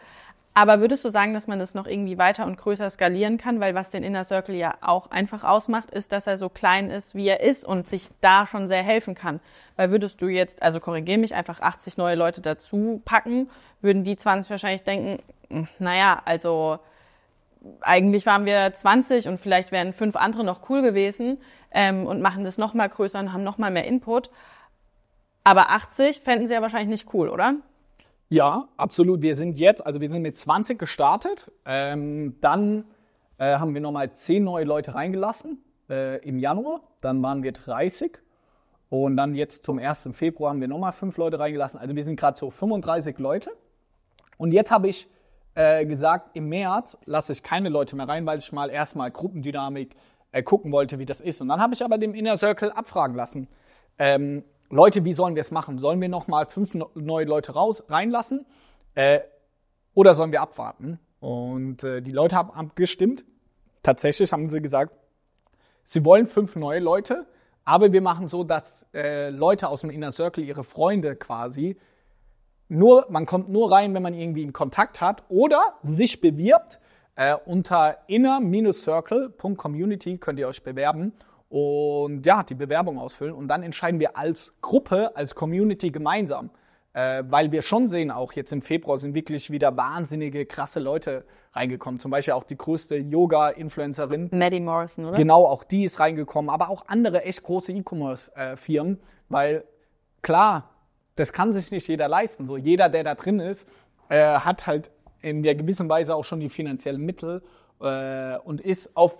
Aber würdest du sagen, dass man das noch irgendwie weiter und größer skalieren kann? Weil was den Inner Circle ja auch einfach ausmacht, ist, dass er so klein ist, wie er ist und sich da schon sehr helfen kann. Weil würdest du jetzt, also korrigier mich, einfach 80 neue Leute dazu packen, würden die 20 wahrscheinlich denken, hm, naja, also eigentlich waren wir 20 und vielleicht wären fünf andere noch cool gewesen ähm, und machen das nochmal größer und haben nochmal mehr Input. Aber 80 fänden sie ja wahrscheinlich nicht cool, oder? Ja, absolut. Wir sind jetzt, also wir sind mit 20 gestartet. Ähm, dann äh, haben wir nochmal 10 neue Leute reingelassen äh, im Januar. Dann waren wir 30. Und dann jetzt zum 1. Februar haben wir nochmal 5 Leute reingelassen. Also wir sind gerade so 35 Leute. Und jetzt habe ich äh, gesagt, im März lasse ich keine Leute mehr rein, weil ich mal erstmal Gruppendynamik äh, gucken wollte, wie das ist. Und dann habe ich aber dem Inner Circle abfragen lassen, ähm, Leute, wie sollen wir es machen? Sollen wir nochmal fünf neue Leute raus, reinlassen? Äh, oder sollen wir abwarten? Und äh, die Leute haben abgestimmt. Tatsächlich haben sie gesagt, sie wollen fünf neue Leute, aber wir machen so, dass äh, Leute aus dem Inner Circle, ihre Freunde quasi, nur, man kommt nur rein, wenn man irgendwie einen Kontakt hat oder sich bewirbt. Äh, unter inner-circle.community könnt ihr euch bewerben und ja, die Bewerbung ausfüllen. Und dann entscheiden wir als Gruppe, als Community gemeinsam. Äh, weil wir schon sehen, auch jetzt im Februar sind wirklich wieder wahnsinnige, krasse Leute reingekommen. Zum Beispiel auch die größte Yoga-Influencerin. Maddie Morrison, oder? Genau, auch die ist reingekommen. Aber auch andere echt große E-Commerce-Firmen. Weil klar, das kann sich nicht jeder leisten. So jeder, der da drin ist, äh, hat halt in der gewissen Weise auch schon die finanziellen Mittel äh, und ist auf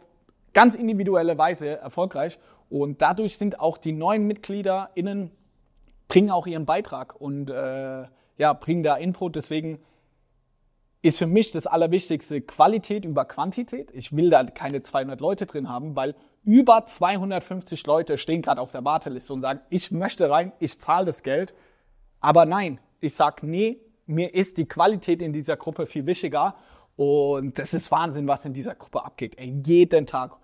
ganz individuelle Weise erfolgreich. Und dadurch sind auch die neuen MitgliederInnen bringen auch ihren Beitrag und äh, ja, bringen da Input. Deswegen ist für mich das Allerwichtigste Qualität über Quantität. Ich will da keine 200 Leute drin haben, weil über 250 Leute stehen gerade auf der Warteliste und sagen, ich möchte rein, ich zahle das Geld. Aber nein, ich sage, nee, mir ist die Qualität in dieser Gruppe viel wichtiger. Und das ist Wahnsinn, was in dieser Gruppe abgeht. Ey, jeden Tag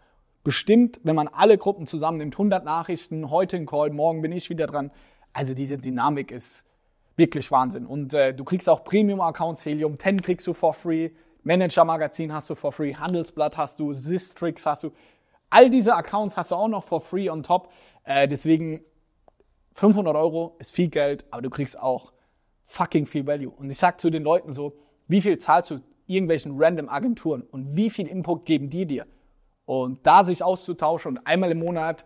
bestimmt, wenn man alle Gruppen zusammennimmt, 100 Nachrichten, heute ein Call, morgen bin ich wieder dran. Also diese Dynamik ist wirklich Wahnsinn. Und äh, du kriegst auch Premium-Accounts, Helium 10 kriegst du for free, Manager-Magazin hast du for free, Handelsblatt hast du, Sistrix hast du. All diese Accounts hast du auch noch for free on top. Äh, deswegen 500 Euro ist viel Geld, aber du kriegst auch fucking viel Value. Und ich sag zu den Leuten so, wie viel zahlst du irgendwelchen random Agenturen und wie viel Input geben die dir? und da sich auszutauschen. Und einmal im Monat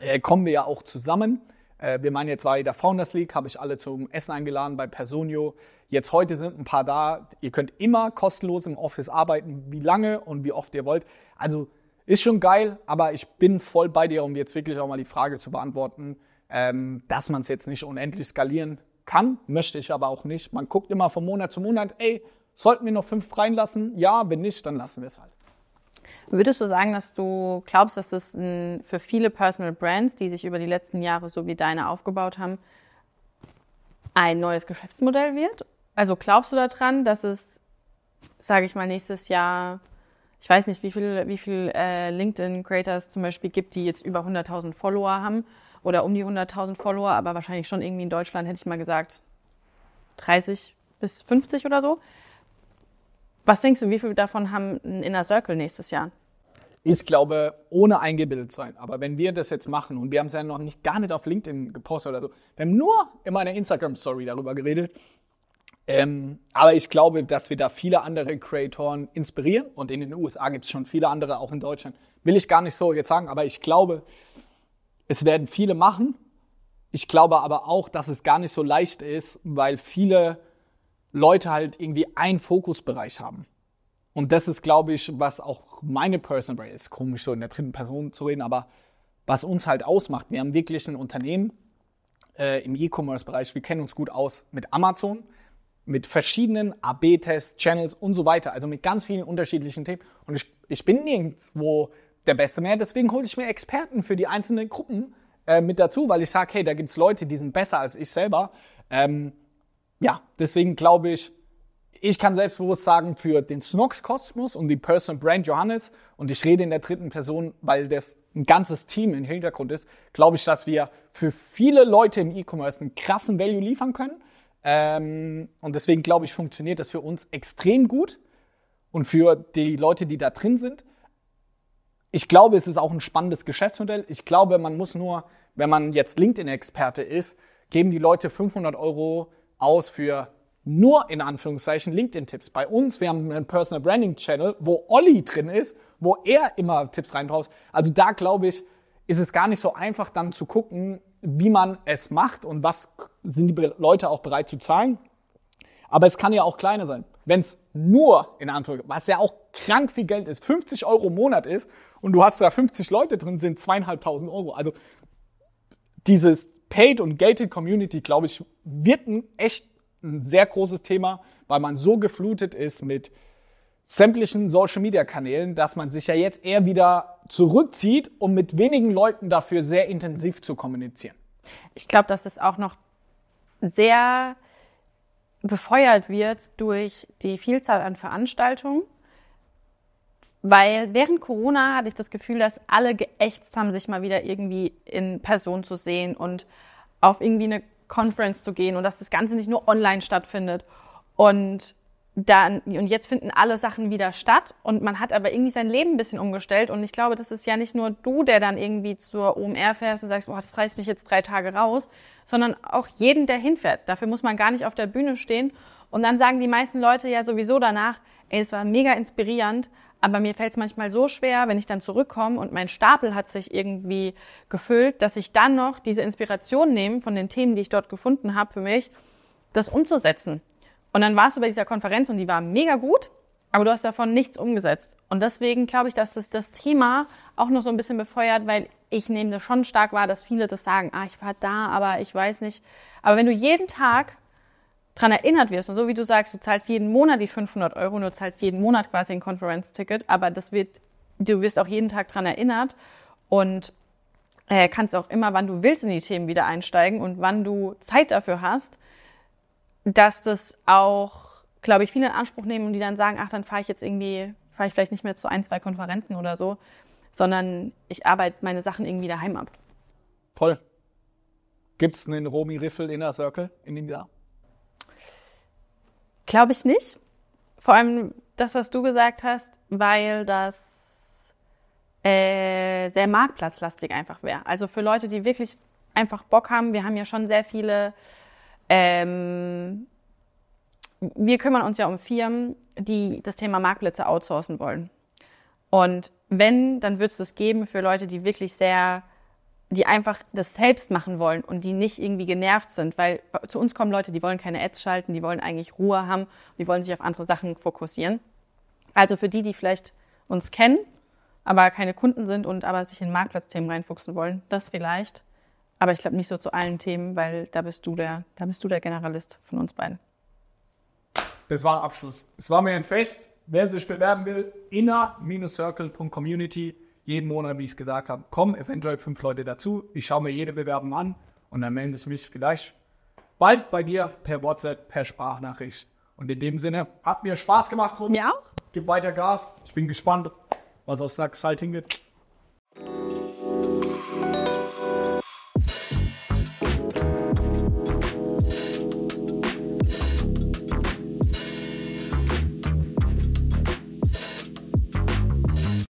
äh, kommen wir ja auch zusammen. Äh, wir meinen jetzt bei der Founders League, habe ich alle zum Essen eingeladen bei Personio. Jetzt heute sind ein paar da. Ihr könnt immer kostenlos im Office arbeiten, wie lange und wie oft ihr wollt. Also ist schon geil, aber ich bin voll bei dir, um jetzt wirklich auch mal die Frage zu beantworten, ähm, dass man es jetzt nicht unendlich skalieren kann, möchte ich aber auch nicht. Man guckt immer von Monat zu Monat, ey, sollten wir noch fünf reinlassen? Ja, wenn nicht, dann lassen wir es halt. Würdest du sagen, dass du glaubst, dass das für viele Personal Brands, die sich über die letzten Jahre so wie deine aufgebaut haben, ein neues Geschäftsmodell wird? Also glaubst du daran, dass es, sage ich mal, nächstes Jahr, ich weiß nicht, wie viele wie viel äh, LinkedIn-Creators zum Beispiel gibt, die jetzt über 100.000 Follower haben oder um die 100.000 Follower, aber wahrscheinlich schon irgendwie in Deutschland, hätte ich mal gesagt, 30 bis 50 oder so. Was denkst du, wie viele davon haben einen Inner Circle nächstes Jahr? Ich glaube, ohne eingebildet zu sein. Aber wenn wir das jetzt machen und wir haben es ja noch nicht gar nicht auf LinkedIn gepostet oder so, wir haben nur in meiner Instagram-Story darüber geredet. Ähm, aber ich glaube, dass wir da viele andere Creatoren inspirieren und in den USA gibt es schon viele andere, auch in Deutschland. Will ich gar nicht so jetzt sagen, aber ich glaube, es werden viele machen. Ich glaube aber auch, dass es gar nicht so leicht ist, weil viele Leute halt irgendwie einen Fokusbereich haben. Und das ist, glaube ich, was auch meine Personal Brand, ist komisch so in der dritten Person zu reden, aber was uns halt ausmacht, wir haben wirklich ein Unternehmen äh, im E-Commerce-Bereich, wir kennen uns gut aus mit Amazon, mit verschiedenen AB-Tests, Channels und so weiter, also mit ganz vielen unterschiedlichen Themen und ich, ich bin nirgendwo der Beste mehr, deswegen hole ich mir Experten für die einzelnen Gruppen äh, mit dazu, weil ich sage, hey, da gibt es Leute, die sind besser als ich selber. Ähm, ja, deswegen glaube ich, ich kann selbstbewusst sagen, für den Snox-Kosmos und die Personal Brand Johannes, und ich rede in der dritten Person, weil das ein ganzes Team im Hintergrund ist, glaube ich, dass wir für viele Leute im E-Commerce einen krassen Value liefern können. Ähm, und deswegen glaube ich, funktioniert das für uns extrem gut und für die Leute, die da drin sind. Ich glaube, es ist auch ein spannendes Geschäftsmodell. Ich glaube, man muss nur, wenn man jetzt LinkedIn-Experte ist, geben die Leute 500 Euro aus für nur in Anführungszeichen LinkedIn-Tipps. Bei uns, wir haben einen Personal Branding-Channel, wo Olli drin ist, wo er immer Tipps reinbraucht. Also da glaube ich, ist es gar nicht so einfach dann zu gucken, wie man es macht und was sind die Leute auch bereit zu zahlen. Aber es kann ja auch kleiner sein. Wenn es nur, in Anführungszeichen, was ja auch krank viel Geld ist, 50 Euro im Monat ist und du hast da 50 Leute drin, sind zweieinhalbtausend Euro. Also dieses Paid und Gated Community, glaube ich, wird ein echt ein sehr großes Thema, weil man so geflutet ist mit sämtlichen Social-Media-Kanälen, dass man sich ja jetzt eher wieder zurückzieht, um mit wenigen Leuten dafür sehr intensiv zu kommunizieren. Ich glaube, dass es auch noch sehr befeuert wird durch die Vielzahl an Veranstaltungen. Weil während Corona hatte ich das Gefühl, dass alle geächtzt haben, sich mal wieder irgendwie in Person zu sehen und auf irgendwie eine Conference zu gehen und dass das Ganze nicht nur online stattfindet. Und dann, und jetzt finden alle Sachen wieder statt und man hat aber irgendwie sein Leben ein bisschen umgestellt und ich glaube, das ist ja nicht nur du, der dann irgendwie zur OMR fährst und sagst, oh, das reißt mich jetzt drei Tage raus, sondern auch jeden, der hinfährt. Dafür muss man gar nicht auf der Bühne stehen und dann sagen die meisten Leute ja sowieso danach, ey, es war mega inspirierend, aber mir fällt es manchmal so schwer, wenn ich dann zurückkomme und mein Stapel hat sich irgendwie gefüllt, dass ich dann noch diese Inspiration nehme von den Themen, die ich dort gefunden habe für mich, das umzusetzen. Und dann warst du bei dieser Konferenz und die war mega gut, aber du hast davon nichts umgesetzt. Und deswegen glaube ich, dass es das Thema auch noch so ein bisschen befeuert, weil ich nehme das schon stark wahr, dass viele das sagen, ah, ich war da, aber ich weiß nicht. Aber wenn du jeden Tag dran erinnert wirst. Und so wie du sagst, du zahlst jeden Monat die 500 Euro, nur zahlst jeden Monat quasi ein Conference-Ticket, aber das wird, du wirst auch jeden Tag daran erinnert und äh, kannst auch immer, wann du willst, in die Themen wieder einsteigen und wann du Zeit dafür hast, dass das auch, glaube ich, viele in Anspruch nehmen und die dann sagen, ach, dann fahre ich jetzt irgendwie, fahre ich vielleicht nicht mehr zu ein, zwei Konferenzen oder so, sondern ich arbeite meine Sachen irgendwie daheim ab. Toll. es einen romi Riffel Inner Circle in dem Jahr? Glaube ich nicht. Vor allem das, was du gesagt hast, weil das äh, sehr marktplatzlastig einfach wäre. Also für Leute, die wirklich einfach Bock haben, wir haben ja schon sehr viele, ähm, wir kümmern uns ja um Firmen, die das Thema Marktplätze outsourcen wollen. Und wenn, dann wird es das geben für Leute, die wirklich sehr die einfach das selbst machen wollen und die nicht irgendwie genervt sind, weil zu uns kommen Leute, die wollen keine Ads schalten, die wollen eigentlich Ruhe haben, die wollen sich auf andere Sachen fokussieren. Also für die, die vielleicht uns kennen, aber keine Kunden sind und aber sich in Marktplatzthemen reinfuchsen wollen, das vielleicht. Aber ich glaube nicht so zu allen Themen, weil da bist du der, da bist du der Generalist von uns beiden. Das war Abschluss. Es war mir ein Fest. Wer sich bewerben will, inner-circle.community jeden Monat, wie ich es gesagt habe, kommen eventuell fünf Leute dazu. Ich schaue mir jede Bewerbung an und dann melde ich mich vielleicht bald bei dir per WhatsApp, per Sprachnachricht. Und in dem Sinne, hat mir Spaß gemacht. Mir auch. Gib weiter Gas. Ich bin gespannt, was aus Sachs halt wird.